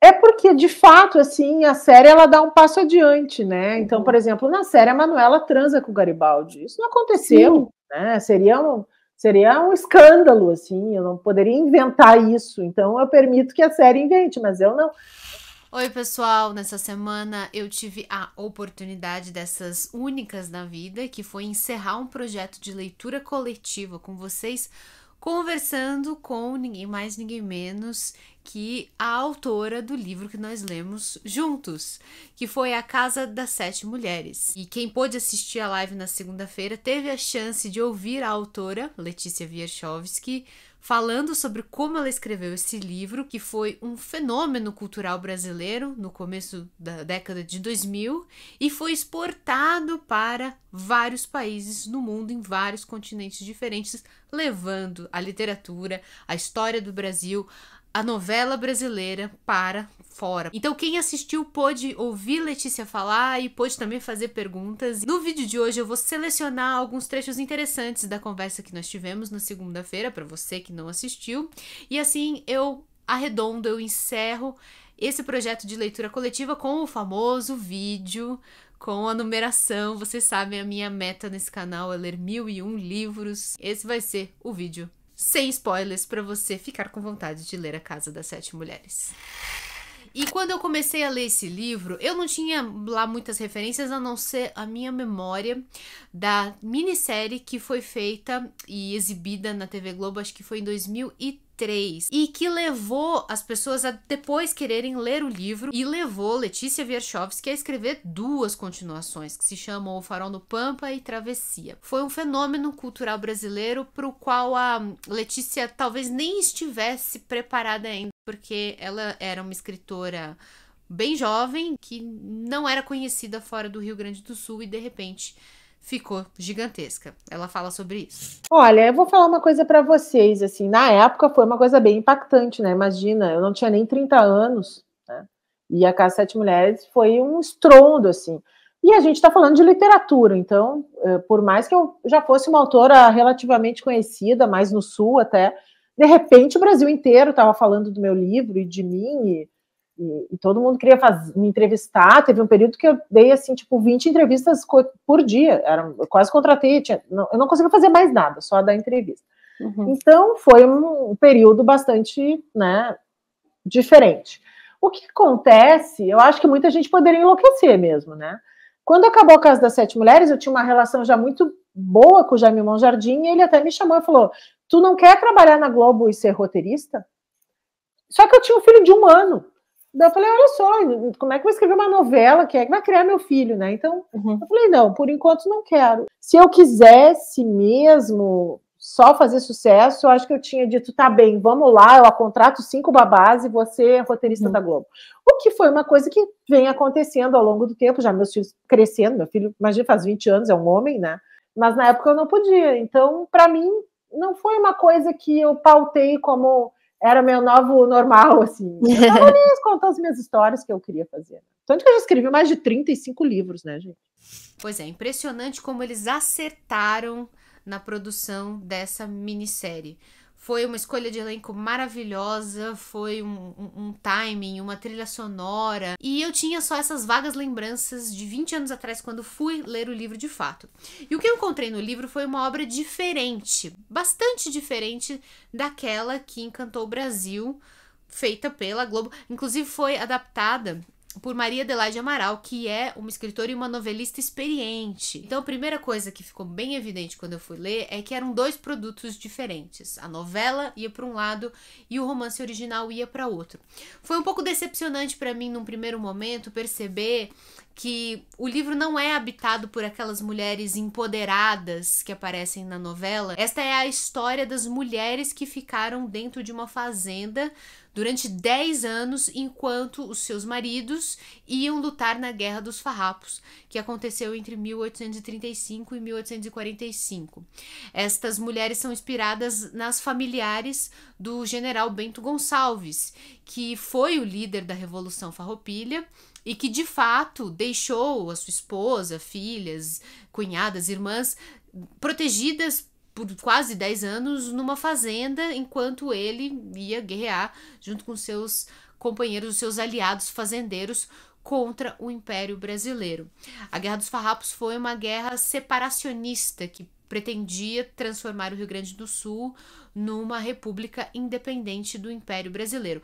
É porque, de fato, assim, a série ela dá um passo adiante, né? Uhum. Então, por exemplo, na série a Manuela transa com o Garibaldi. Isso não aconteceu, Sim. né? Seria um, seria um escândalo, assim, eu não poderia inventar isso. Então, eu permito que a série invente, mas eu não. Oi, pessoal! Nessa semana eu tive a oportunidade dessas únicas na vida, que foi encerrar um projeto de leitura coletiva com vocês, conversando com ninguém mais, ninguém menos aqui a autora do livro que nós lemos juntos, que foi A Casa das Sete Mulheres. E quem pôde assistir a live na segunda-feira teve a chance de ouvir a autora, Letícia Wierchowski, falando sobre como ela escreveu esse livro, que foi um fenômeno cultural brasileiro no começo da década de 2000 e foi exportado para vários países no mundo, em vários continentes diferentes, levando a literatura, a história do Brasil, a novela brasileira para fora. Então quem assistiu pôde ouvir Letícia falar e pôde também fazer perguntas. No vídeo de hoje eu vou selecionar alguns trechos interessantes da conversa que nós tivemos na segunda-feira para você que não assistiu. E assim eu arredondo, eu encerro esse projeto de leitura coletiva com o famoso vídeo com a numeração. Vocês sabem, a minha meta nesse canal é ler mil e um livros. Esse vai ser o vídeo sem spoilers para você ficar com vontade de ler A Casa das Sete Mulheres. E quando eu comecei a ler esse livro, eu não tinha lá muitas referências a não ser a minha memória da minissérie que foi feita e exibida na TV Globo, acho que foi em 2013 e que levou as pessoas a depois quererem ler o livro e levou Letícia Wierchowski a escrever duas continuações que se chamam O Farol no Pampa e Travessia. Foi um fenômeno cultural brasileiro para o qual a Letícia talvez nem estivesse preparada ainda, porque ela era uma escritora bem jovem que não era conhecida fora do Rio Grande do Sul e de repente ficou gigantesca. Ela fala sobre isso. Olha, eu vou falar uma coisa para vocês, assim, na época foi uma coisa bem impactante, né? Imagina, eu não tinha nem 30 anos, né? E a Casa Sete Mulheres foi um estrondo, assim. E a gente está falando de literatura, então, eh, por mais que eu já fosse uma autora relativamente conhecida, mais no Sul até, de repente o Brasil inteiro estava falando do meu livro e de mim, e e, e todo mundo queria faz, me entrevistar. Teve um período que eu dei assim, tipo, 20 entrevistas por dia. Era, eu quase contratei, tinha, não, eu não conseguia fazer mais nada, só dar entrevista. Uhum. Então foi um período bastante né, diferente. O que acontece, eu acho que muita gente poderia enlouquecer mesmo, né? Quando acabou o caso das sete mulheres, eu tinha uma relação já muito boa com o Jaime Monjardim, e ele até me chamou e falou: Tu não quer trabalhar na Globo e ser roteirista? Só que eu tinha um filho de um ano. Daí eu falei, olha só, como é que eu vou escrever uma novela? Quem é que vai criar meu filho, né? Então, uhum. eu falei, não, por enquanto não quero. Se eu quisesse mesmo só fazer sucesso, eu acho que eu tinha dito, tá bem, vamos lá, eu contrato cinco babás e você é roteirista uhum. da Globo. O que foi uma coisa que vem acontecendo ao longo do tempo, já meus filhos crescendo, meu filho, imagina, faz 20 anos, é um homem, né? Mas na época eu não podia. Então, para mim, não foi uma coisa que eu pautei como era meu novo normal, assim. Eu tava ali contando as minhas histórias que eu queria fazer. Né? Tanto que eu já escrevi mais de 35 livros, né, gente? Pois é, impressionante como eles acertaram na produção dessa minissérie. Foi uma escolha de elenco maravilhosa, foi um, um, um, timing, uma trilha sonora. E eu tinha só essas vagas lembranças de 20 anos atrás, quando fui ler o livro de fato. E o que eu encontrei no livro foi uma obra diferente, bastante diferente daquela que encantou o Brasil, feita pela Globo. Inclusive, foi adaptada por Maria Adelaide Amaral, que é uma escritora e uma novelista experiente. Então, a primeira coisa que ficou bem evidente quando eu fui ler é que eram dois produtos diferentes. A novela ia para um lado e o romance original ia para outro. Foi um pouco decepcionante para mim num primeiro momento perceber que o livro não é habitado por aquelas mulheres empoderadas que aparecem na novela. Esta é a história das mulheres que ficaram dentro de uma fazenda durante 10 anos enquanto os seus maridos iam lutar na Guerra dos Farrapos, que aconteceu entre 1835 e 1845. Estas mulheres são inspiradas nas familiares do general Bento Gonçalves, que foi o líder da Revolução Farroupilha e que de fato deixou a sua esposa, filhas, cunhadas, irmãs protegidas por quase 10 anos numa fazenda, enquanto ele ia guerrear junto com seus companheiros, seus aliados fazendeiros contra o Império Brasileiro. A Guerra dos Farrapos foi uma guerra separacionista que pretendia transformar o Rio Grande do Sul numa república independente do Império Brasileiro.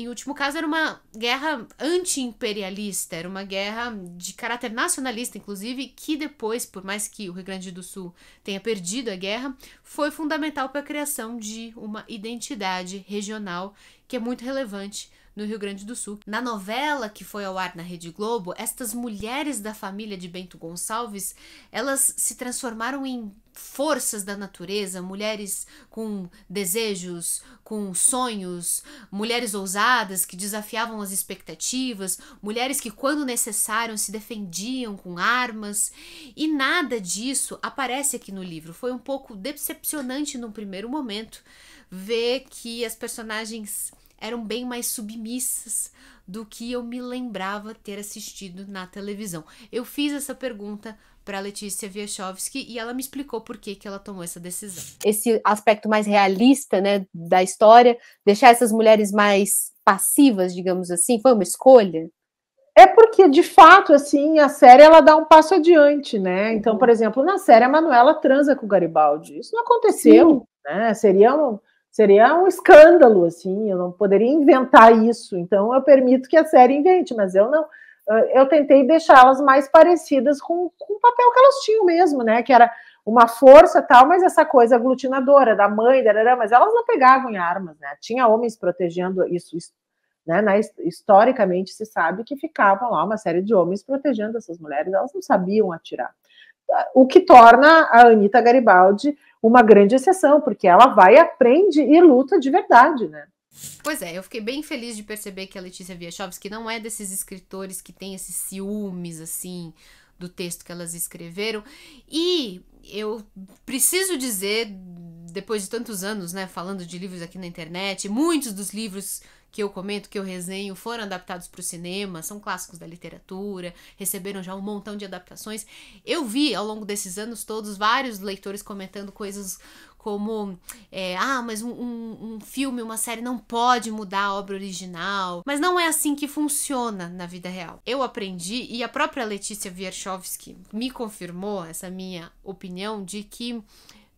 Em último caso, era uma guerra anti-imperialista, era uma guerra de caráter nacionalista, inclusive, que depois, por mais que o Rio Grande do Sul tenha perdido a guerra, foi fundamental para a criação de uma identidade regional que é muito relevante no Rio Grande do Sul. Na novela que foi ao ar na Rede Globo, estas mulheres da família de Bento Gonçalves, elas se transformaram em forças da natureza, mulheres com desejos, com sonhos, mulheres ousadas que desafiavam as expectativas, mulheres que, quando necessário, se defendiam com armas. E nada disso aparece aqui no livro. Foi um pouco decepcionante num primeiro momento ver que as personagens eram bem mais submissas do que eu me lembrava ter assistido na televisão. Eu fiz essa pergunta para Letícia Wieschowski e ela me explicou por que, que ela tomou essa decisão. Esse aspecto mais realista, né, da história, deixar essas mulheres mais passivas, digamos assim, foi uma escolha? É porque, de fato, assim, a série ela dá um passo adiante, né? Então, por exemplo, na série a Manuela transa com o Garibaldi. Isso não aconteceu, Sim. né? Seria um, seria um escândalo, assim, eu não poderia inventar isso. Então, eu permito que a série invente, mas eu não. Ah, eu tentei deixá-las mais parecidas com, com o papel que elas tinham mesmo, né? Que era uma força tal, mas essa coisa aglutinadora da mãe, darará, mas elas não pegavam em armas, né? Tinha homens protegendo isso, né? Na, historicamente se sabe que ficavam lá uma série de homens protegendo essas mulheres, elas não sabiam atirar o que torna a Anitta Garibaldi uma grande exceção, porque ela vai, aprende e luta de verdade, né? Pois é, eu fiquei bem feliz de perceber que a Letícia Viachovski não é desses escritores que tem esses ciúmes, assim, do texto que elas escreveram. E eu preciso dizer, depois de tantos anos, né, falando de livros aqui na internet, muitos dos livros que eu comento, que eu resenho, foram adaptados para o cinema, são clássicos da literatura, receberam já um montão de adaptações. Eu vi ao longo desses anos todos vários leitores comentando coisas como é, ah, mas um, um, um filme, uma série não pode mudar a obra original. Mas não é assim que funciona na vida real. Eu aprendi, e a própria Letícia Wierchowski me confirmou essa minha opinião de que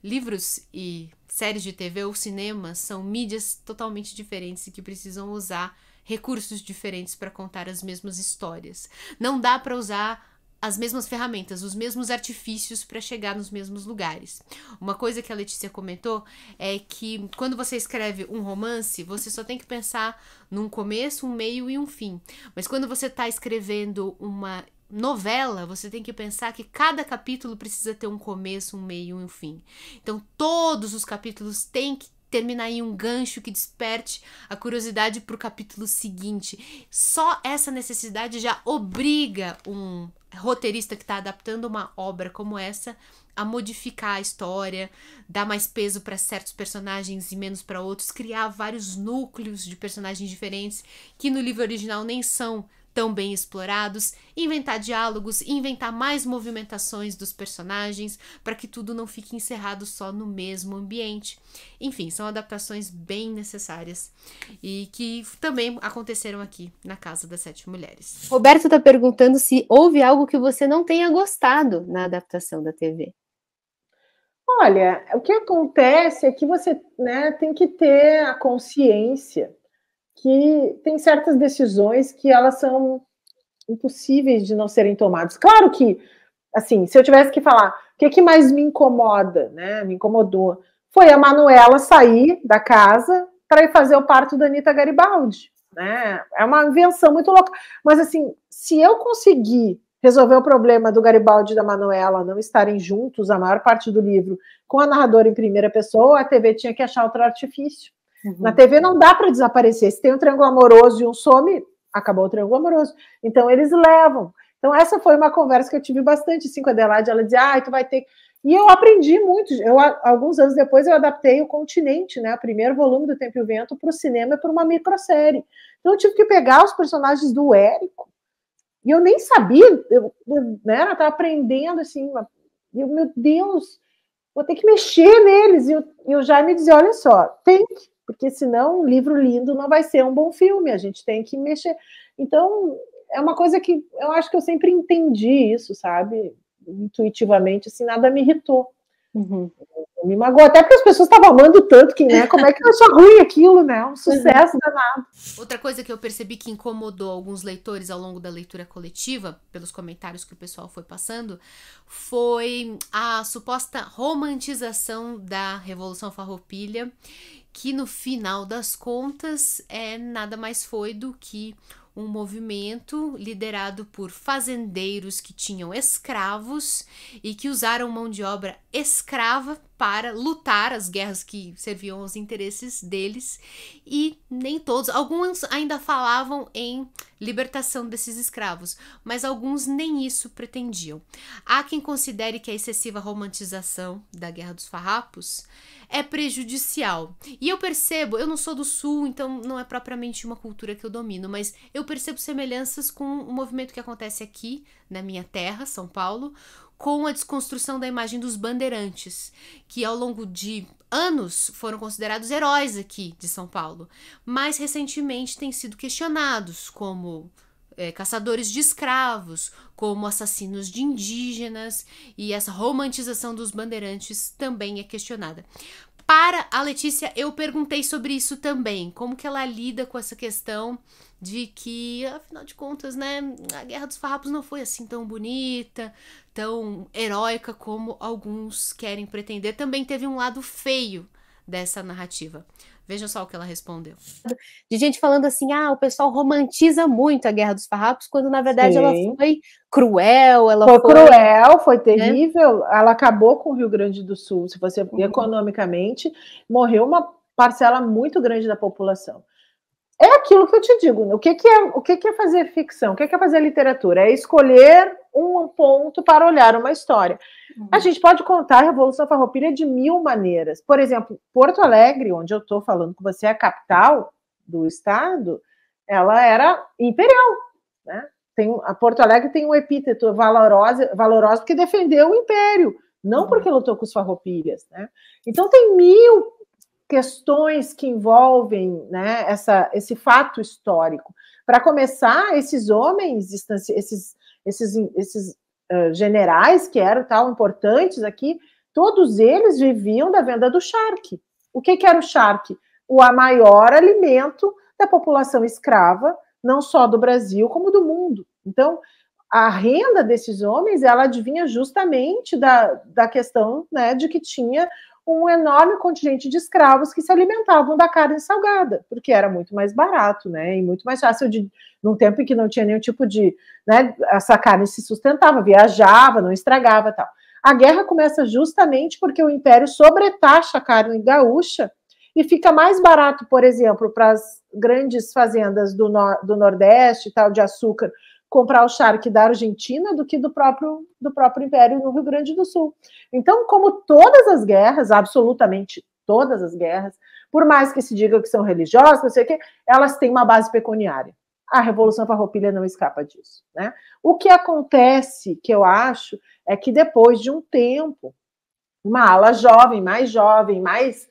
livros e séries de TV ou cinema são mídias totalmente diferentes e que precisam usar recursos diferentes para contar as mesmas histórias. Não dá para usar as mesmas ferramentas, os mesmos artifícios para chegar nos mesmos lugares. Uma coisa que a Letícia comentou é que quando você escreve um romance, você só tem que pensar num começo, um meio e um fim. Mas quando você está escrevendo uma novela, você tem que pensar que cada capítulo precisa ter um começo, um meio e um fim. Então, todos os capítulos têm que terminar em um gancho que desperte a curiosidade para o capítulo seguinte. Só essa necessidade já obriga um roteirista que está adaptando uma obra como essa a modificar a história, dar mais peso para certos personagens e menos para outros, criar vários núcleos de personagens diferentes que no livro original nem são tão bem explorados, inventar diálogos, inventar mais movimentações dos personagens para que tudo não fique encerrado só no mesmo ambiente. Enfim, são adaptações bem necessárias e que também aconteceram aqui na Casa das Sete Mulheres. Roberto está perguntando se houve algo que você não tenha gostado na adaptação da TV. Olha, o que acontece é que você né, tem que ter a consciência que tem certas decisões que elas são impossíveis de não serem tomadas. Claro que, assim, se eu tivesse que falar o que, que mais me incomoda, né? Me incomodou. Foi a Manuela sair da casa para ir fazer o parto da Anitta Garibaldi. Né? É uma invenção muito louca. Mas assim, se eu conseguir resolver o problema do Garibaldi e da Manuela não estarem juntos a maior parte do livro com a narradora em primeira pessoa, a TV tinha que achar outro artifício. Uhum. Na TV não dá para desaparecer. Se tem um triângulo amoroso e um some, acabou o triângulo amoroso. Então eles levam. Então essa foi uma conversa que eu tive bastante assim, com a Adelaide. Ela dizia, ah, tu vai ter... E eu aprendi muito. Eu, alguns anos depois eu adaptei o Continente, né, o primeiro volume do Tempo e o Vento, para o cinema e para uma microsérie. Então eu tive que pegar os personagens do Érico, e eu nem sabia, eu, eu né, eu tava aprendendo assim, eu, meu Deus, vou ter que mexer neles. E eu, Jaime já me dizia: olha só, tem que porque senão um livro lindo não vai ser um bom filme, a gente tem que mexer. Então, é uma coisa que eu acho que eu sempre entendi isso, sabe? Intuitivamente, assim, nada me irritou. Uhum. Me magoou, até porque as pessoas estavam amando tanto que, né? Como é que sou ruim aquilo, né? Um é. sucesso uhum. danado. Outra coisa que eu percebi que incomodou alguns leitores ao longo da leitura coletiva, pelos comentários que o pessoal foi passando, foi a suposta romantização da Revolução Farroupilha que no final das contas é nada mais foi do que um movimento liderado por fazendeiros que tinham escravos e que usaram mão de obra escrava para lutar as guerras que serviam aos interesses deles e nem todos, alguns ainda falavam em libertação desses escravos, mas alguns nem isso pretendiam. Há quem considere que a excessiva romantização da Guerra dos Farrapos é prejudicial. E eu percebo, eu não sou do sul, então não é propriamente uma cultura que eu domino, mas eu percebo semelhanças com o movimento que acontece aqui na minha terra, São Paulo, com a desconstrução da imagem dos bandeirantes, que ao longo de anos foram considerados heróis aqui de São Paulo, mas recentemente têm sido questionados como é, caçadores de escravos, como assassinos de indígenas, e essa romantização dos bandeirantes também é questionada. Para a Letícia, eu perguntei sobre isso também, como que ela lida com essa questão de que, afinal de contas, né, a Guerra dos Farrapos não foi assim tão bonita, tão heróica como alguns querem pretender. Também teve um lado feio dessa narrativa. Veja só o que ela respondeu. De gente falando assim: ah, o pessoal romantiza muito a Guerra dos Farrapos, quando na verdade Sim. ela foi cruel. Ela foi, foi cruel, foi né? terrível. Ela acabou com o Rio Grande do Sul. Se você uhum. economicamente, morreu uma parcela muito grande da população é aquilo que eu te digo. Né? O que, que é o que, que é fazer ficção? O que, que é fazer literatura? É escolher um ponto para olhar uma história. Uhum. A gente pode contar a Revolução Farroupilha de mil maneiras. Por exemplo, Porto Alegre, onde eu estou falando com você, é a capital do estado, ela era imperial, né? Tem, a Porto Alegre tem um epíteto valorosa, valorosa porque defendeu o império, não uhum. porque lutou com os farroupilhas, né? Então tem mil questões que envolvem né, essa, esse fato histórico. Para começar, esses homens, esses, esses, esses uh, generais que eram tão importantes aqui, todos eles viviam da venda do charque. O que, que era o charque? O maior alimento da população escrava, não só do Brasil, como do mundo. Então, a renda desses homens, ela adivinha justamente da, da questão né, de que tinha um enorme contingente de escravos que se alimentavam da carne salgada, porque era muito mais barato, né? E muito mais fácil de, num tempo em que não tinha nenhum tipo de, né? Essa carne se sustentava, viajava, não estragava, tal. A guerra começa justamente porque o império sobretaxa a carne gaúcha e fica mais barato, por exemplo, para as grandes fazendas do, no do Nordeste, tal, de açúcar, comprar o charque da Argentina do que do próprio, do próprio Império no Rio Grande do Sul. Então, como todas as guerras, absolutamente todas as guerras, por mais que se diga que são religiosas, não sei o quê, elas têm uma base pecuniária. A Revolução Farroupilha não escapa disso. Né? O que acontece, que eu acho, é que depois de um tempo, uma ala jovem, mais jovem, mais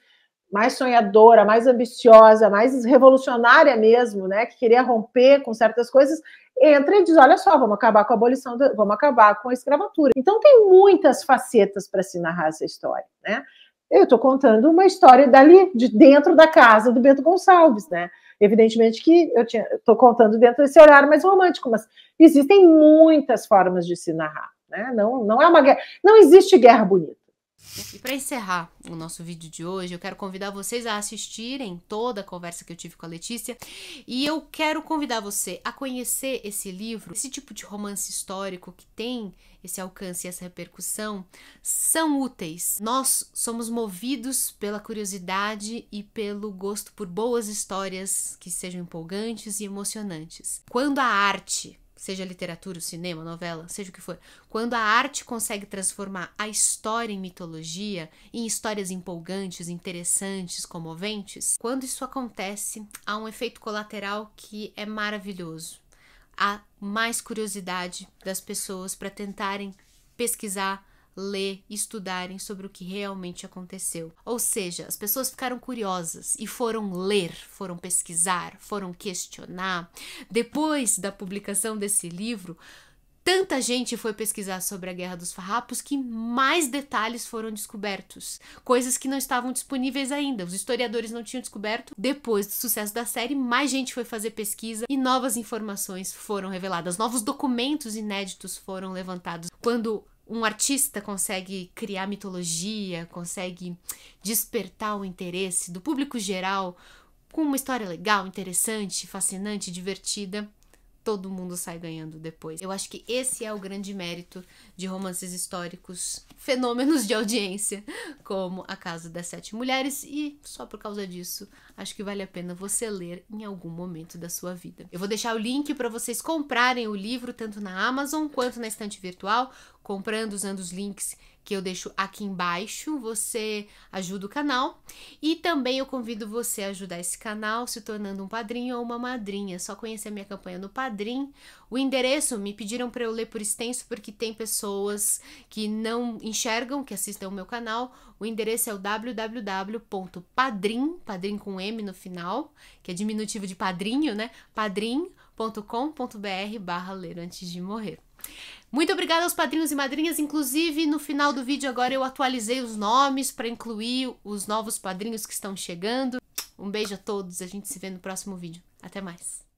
mais sonhadora, mais ambiciosa, mais revolucionária mesmo, né, que queria romper com certas coisas, entra e diz: olha só, vamos acabar com a abolição, vamos acabar com a escravatura. Então tem muitas facetas para se narrar essa história, né? Eu estou contando uma história dali, de dentro da casa do Bento Gonçalves, né? Evidentemente que eu estou contando dentro desse olhar mais romântico, mas existem muitas formas de se narrar, né? Não, não é uma guerra, não existe guerra bonita. E para encerrar o nosso vídeo de hoje, eu quero convidar vocês a assistirem toda a conversa que eu tive com a Letícia e eu quero convidar você a conhecer esse livro. Esse tipo de romance histórico que tem esse alcance e essa repercussão são úteis. Nós somos movidos pela curiosidade e pelo gosto por boas histórias que sejam empolgantes e emocionantes. Quando a arte seja literatura, cinema, novela, seja o que for, quando a arte consegue transformar a história em mitologia, em histórias empolgantes, interessantes, comoventes, quando isso acontece, há um efeito colateral que é maravilhoso. Há mais curiosidade das pessoas para tentarem pesquisar ler, estudarem sobre o que realmente aconteceu. Ou seja, as pessoas ficaram curiosas e foram ler, foram pesquisar, foram questionar. Depois da publicação desse livro, Tanta gente foi pesquisar sobre a Guerra dos Farrapos que mais detalhes foram descobertos, coisas que não estavam disponíveis ainda. Os historiadores não tinham descoberto. Depois do sucesso da série, mais gente foi fazer pesquisa e novas informações foram reveladas, novos documentos inéditos foram levantados. Quando um artista consegue criar mitologia, consegue despertar o interesse do público geral com uma história legal, interessante, fascinante, divertida todo mundo sai ganhando depois. Eu acho que esse é o grande mérito de romances históricos, fenômenos de audiência, como A Casa das Sete Mulheres, e só por causa disso, acho que vale a pena você ler em algum momento da sua vida. Eu vou deixar o link para vocês comprarem o livro tanto na Amazon quanto na estante virtual, comprando usando os links que eu deixo aqui embaixo. Você ajuda o canal e também eu convido você a ajudar esse canal se tornando um padrinho ou uma madrinha. É só conhecer a minha campanha no Padrim. O endereço me pediram para eu ler por extenso porque tem pessoas que não enxergam que assistem o meu canal. O endereço é o www.padrim, padrim com M no final, que é diminutivo de padrinho, né? padrim.com.br barra ler antes de morrer. Muito obrigada aos padrinhos e madrinhas. Inclusive, no final do vídeo agora eu atualizei os nomes para incluir os novos padrinhos que estão chegando. Um beijo a todos. A gente se vê no próximo vídeo. Até mais.